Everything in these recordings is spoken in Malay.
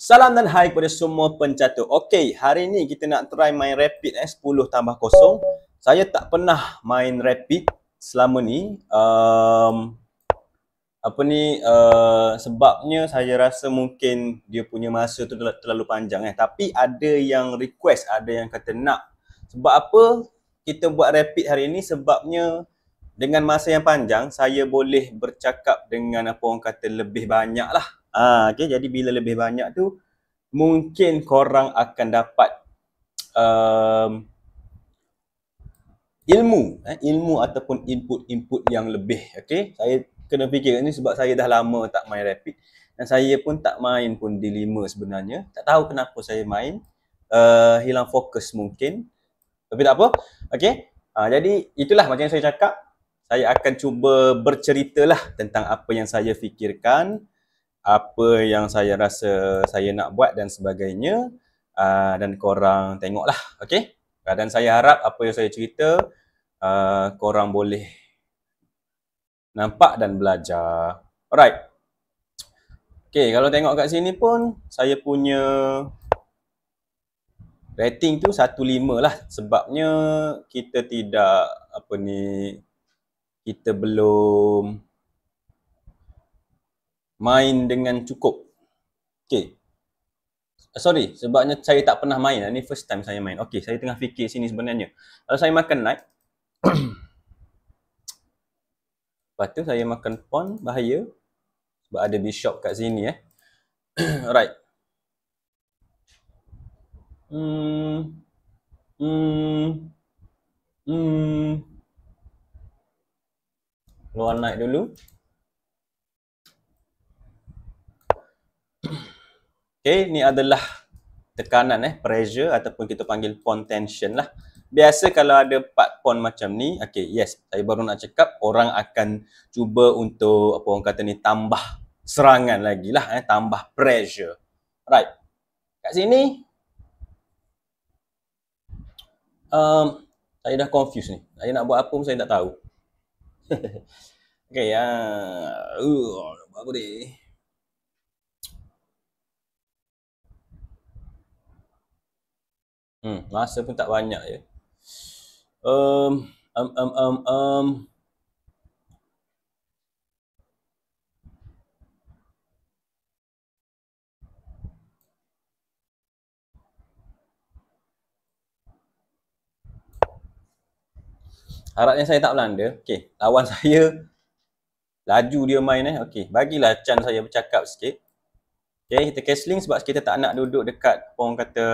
Salam dan hai kepada semua pencatu. Okey, hari ni kita nak try main rapid eh 10 tambah kosong. Saya tak pernah main rapid selama ni. Um, apa ni uh, sebabnya saya rasa mungkin dia punya masa tu terlalu panjang eh. Tapi ada yang request, ada yang kata nak. Sebab apa? Kita buat rapid hari ni sebabnya dengan masa yang panjang saya boleh bercakap dengan apa orang kata lebih banyak lah Ah, uh, okay. Jadi bila lebih banyak tu, mungkin korang akan dapat um, ilmu, eh, ilmu ataupun input-input yang lebih. Okay. Saya kena fikir ni sebab saya dah lama tak main rapid dan saya pun tak main pun di lima sebenarnya. Tak tahu kenapa saya main. Uh, hilang fokus mungkin. Tapi tak apa. Okay. Uh, jadi itulah macam yang saya cakap. Saya akan cuba berceritalah tentang apa yang saya fikirkan apa yang saya rasa saya nak buat dan sebagainya uh, dan korang tengoklah okey dan saya harap apa yang saya cerita uh, korang boleh nampak dan belajar alright okey kalau tengok kat sini pun saya punya rating tu 1.5 lah sebabnya kita tidak apa ni kita belum main dengan cukup. Okey. Eh, sorry, sebabnya saya tak pernah main. Ini first time saya main. Okey, saya tengah fikir sini sebenarnya. Kalau saya makan knight, lepas tu saya makan pon bahaya. Sebab ada bishop kat sini eh. Alright. Hmm. Hmm. Hmm. Luar naik dulu. Okay, ni adalah tekanan eh, pressure ataupun kita panggil pond tension lah. Biasa kalau ada part pond macam ni, okay, yes, saya baru nak cakap, orang akan cuba untuk, apa orang kata ni, tambah serangan lagi lah, eh, tambah pressure. Right. Kat sini, um, saya dah confused ni. Saya nak buat apa pun saya tak tahu. okay, ah, uh, uh, apa ni? Hmm, masa pun tak banyak ya. Um, um, um, um, um. Harapnya saya tak Belanda. Okey, lawan saya laju dia main eh. Okey, bagilah chance saya bercakap sikit. Okay, ya, kita cancelling sebab kita tak nak duduk dekat orang kata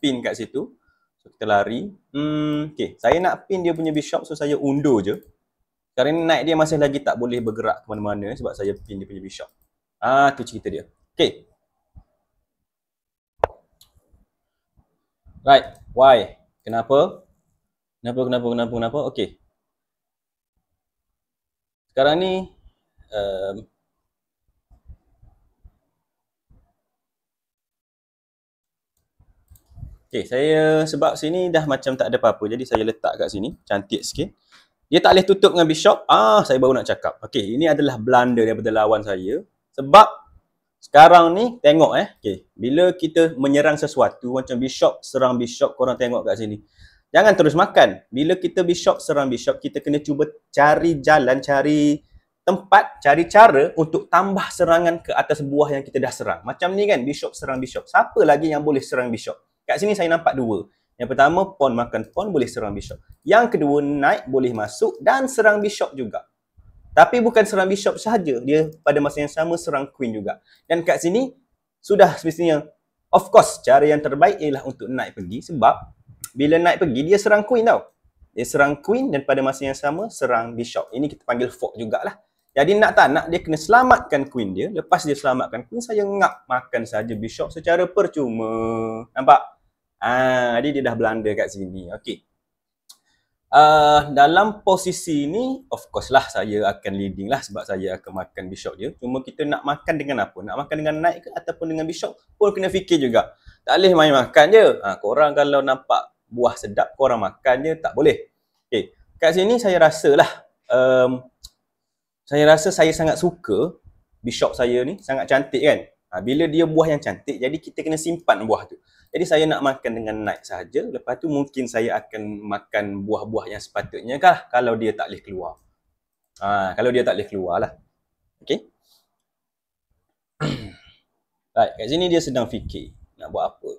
pin kat situ. So, kita lari. Hmm, okay, saya nak pin dia punya bishop so saya undur je. Sekarang naik dia masih lagi tak boleh bergerak ke mana-mana sebab saya pin dia punya bishop. Ah, tu cerita dia. Okay. Right, why? Kenapa? Kenapa, kenapa, kenapa, kenapa? Okay. Sekarang ni, um, Okay, saya sebab sini dah macam tak ada apa-apa. Jadi saya letak kat sini. Cantik sikit. Dia tak boleh tutup dengan bishop. Ah, saya baru nak cakap. Okay, ini adalah blunder daripada lawan saya. Sebab sekarang ni, tengok eh. Okay, bila kita menyerang sesuatu, macam bishop serang bishop, korang tengok kat sini. Jangan terus makan. Bila kita bishop serang bishop, kita kena cuba cari jalan, cari tempat, cari cara untuk tambah serangan ke atas buah yang kita dah serang. Macam ni kan, bishop serang bishop. Siapa lagi yang boleh serang bishop? Kat sini saya nampak dua. Yang pertama, pawn makan pawn boleh serang bishop. Yang kedua, knight boleh masuk dan serang bishop juga. Tapi bukan serang bishop sahaja. Dia pada masa yang sama serang queen juga. Dan kat sini, sudah semestinya, of course, cara yang terbaik ialah untuk knight pergi sebab bila knight pergi, dia serang queen tau. Dia serang queen dan pada masa yang sama serang bishop. Ini kita panggil fork jugalah. Jadi nak tak nak, dia kena selamatkan queen dia. Lepas dia selamatkan queen, saya ngap makan saja bishop secara percuma. Nampak? Ah, jadi dia dah Belanda kat sini. Okey. Uh, dalam posisi ni, of course lah saya akan leading lah sebab saya akan makan bishop dia. Cuma kita nak makan dengan apa? Nak makan dengan naik ke ataupun dengan bishop? Pun kena fikir juga. Tak boleh main makan je. Ha, korang kalau nampak buah sedap, korang makan je, tak boleh. Okay. Kat sini saya rasa lah, um, saya rasa saya sangat suka bishop saya ni, sangat cantik kan? Ha, bila dia buah yang cantik, jadi kita kena simpan buah tu. Jadi saya nak makan dengan naik sahaja. Lepas tu mungkin saya akan makan buah-buah yang sepatutnya kah kalau dia tak boleh keluar. Ha, kalau dia tak boleh keluar lah. Okay. right, kat sini dia sedang fikir nak buat apa.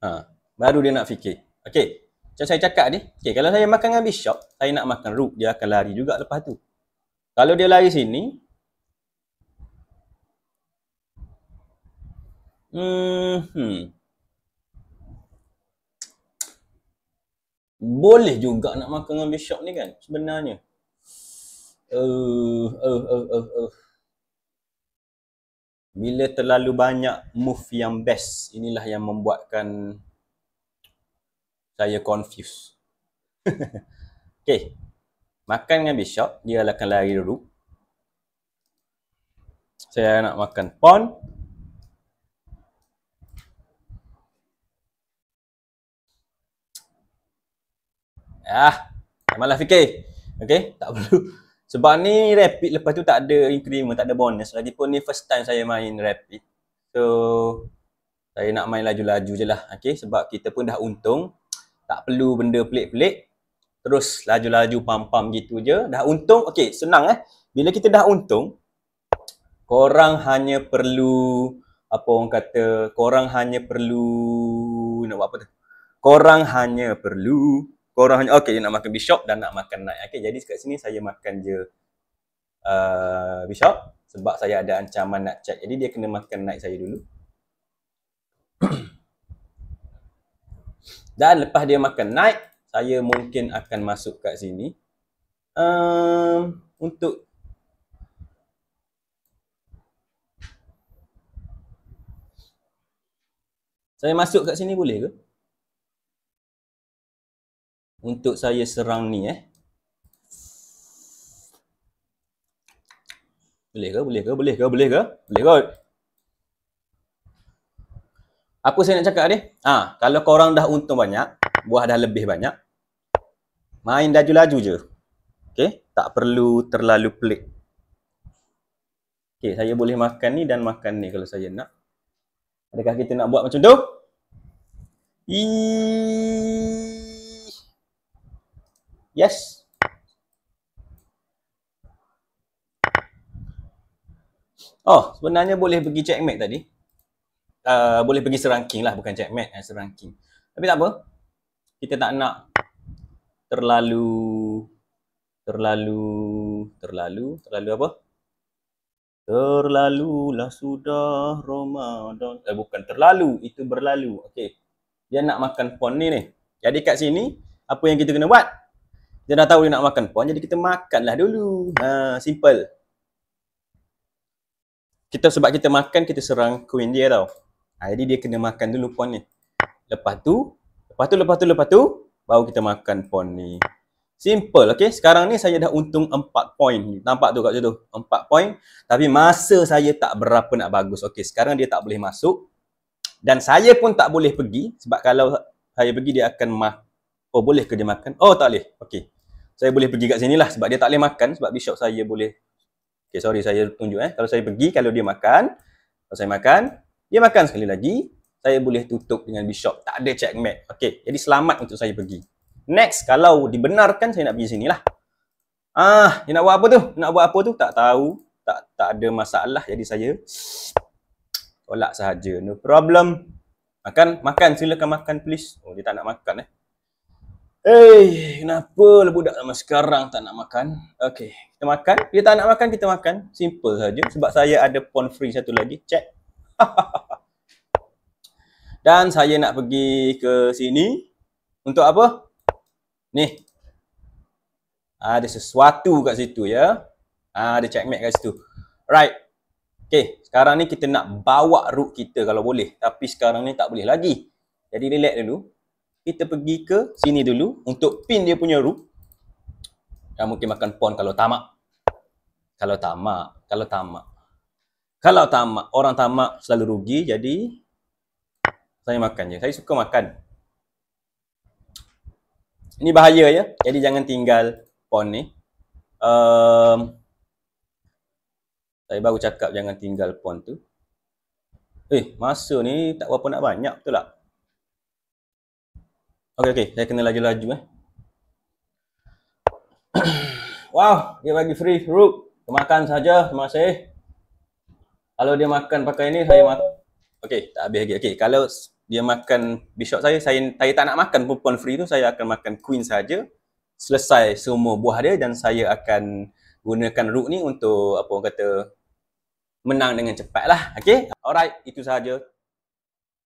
Ha, baru dia nak fikir. Okay, macam saya cakap ni, okay, kalau saya makan dengan Bishop, saya nak makan Rook, dia akan lari juga lepas tu. Kalau dia lari sini, hmm, hmm. boleh juga nak makan dengan Bishop ni kan, sebenarnya. Uh, uh, uh, uh, uh. Bila terlalu banyak move yang best, inilah yang membuatkan saya confuse. okay. Makan dengan Bishop. Dia akan lari dulu. Saya nak makan pawn. Ah, malah fikir. Okay, tak perlu. Sebab ni rapid lepas tu tak ada increment, tak ada bonus. Lagipun ni first time saya main rapid. So, saya nak main laju-laju je lah. Okay, sebab kita pun dah untung tak perlu benda pelik-pelik terus laju-laju pam-pam gitu je dah untung okey senang eh bila kita dah untung korang hanya perlu apa orang kata korang hanya perlu nak buat apa tu korang hanya perlu korang hanya okey nak makan bishop dan nak makan naik okey jadi kat sini saya makan je uh, bishop sebab saya ada ancaman nak check jadi dia kena makan naik saya dulu dan lepas dia makan naik, saya mungkin akan masuk kat sini. Um, untuk Saya masuk kat sini boleh ke? Untuk saya serang ni eh. Boleh ke? Boleh ke? Boleh ke? Boleh ke? Boleh ke? apa saya nak cakap ni? Ha, kalau korang dah untung banyak, buah dah lebih banyak, main laju-laju je. Okay? Tak perlu terlalu pelik. Okay, saya boleh makan ni dan makan ni kalau saya nak. Adakah kita nak buat macam tu? Yes. Oh, sebenarnya boleh pergi checkmate tadi uh, boleh pergi seranking lah bukan checkmate eh, seranking tapi tak apa kita tak nak terlalu terlalu terlalu terlalu apa terlalu lah sudah Ramadan eh bukan terlalu itu berlalu okey dia nak makan pon ni ni jadi kat sini apa yang kita kena buat dia dah tahu dia nak makan pon jadi kita makanlah dulu ha simple kita sebab kita makan kita serang queen dia tau Ha, jadi dia kena makan dulu pon ni. Lepas tu, lepas tu, lepas tu, lepas tu, baru kita makan pon ni. Simple, okay. Sekarang ni saya dah untung 4 point. Nampak tu kat situ? 4 point. Tapi masa saya tak berapa nak bagus. Okay, sekarang dia tak boleh masuk. Dan saya pun tak boleh pergi. Sebab kalau saya pergi, dia akan ma- Oh, boleh ke dia makan? Oh, tak boleh. Okay. Saya boleh pergi kat sini lah. Sebab dia tak boleh makan. Sebab bishop saya boleh. Okay, sorry. Saya tunjuk eh. Kalau saya pergi, kalau dia makan. Kalau saya makan, dia makan sekali lagi, saya boleh tutup dengan bishop. Tak ada checkmate. Okey, jadi selamat untuk saya pergi. Next, kalau dibenarkan saya nak pergi sini lah. Ah, dia nak buat apa tu? Nak buat apa tu? Tak tahu. Tak tak ada masalah jadi saya tolak sahaja. No problem. Makan, makan. Silakan makan please. Oh, dia tak nak makan eh. Eh, hey, kenapa lah budak sama sekarang tak nak makan? Okay, kita makan. Dia tak nak makan, kita makan. Simple saja. Sebab saya ada pon free satu lagi. Check. Dan saya nak pergi ke sini untuk apa? Ni. Ada sesuatu kat situ ya. Ada checkmate kat situ. Right. Okay. Sekarang ni kita nak bawa root kita kalau boleh. Tapi sekarang ni tak boleh lagi. Jadi relax dulu. Kita pergi ke sini dulu untuk pin dia punya root. Kamu mungkin makan pon kalau tamak. Kalau tamak. Kalau tamak. Kalau tamak, orang tamak selalu rugi, jadi saya makan je. Saya suka makan. Ini bahaya ya. Jadi jangan tinggal pon ni. Um, saya baru cakap jangan tinggal pon tu. Eh, masa ni tak berapa nak banyak tu lah Okey okey, saya kena laju-laju eh. wow, dia bagi free fruit. Makan saja, terima kasih kalau dia makan pakai ni saya mak Okay, tak habis lagi okey kalau dia makan bishop saya saya saya tak nak makan perempuan free tu saya akan makan queen saja selesai semua buah dia dan saya akan gunakan rook ni untuk apa orang kata menang dengan cepat lah okey alright itu sahaja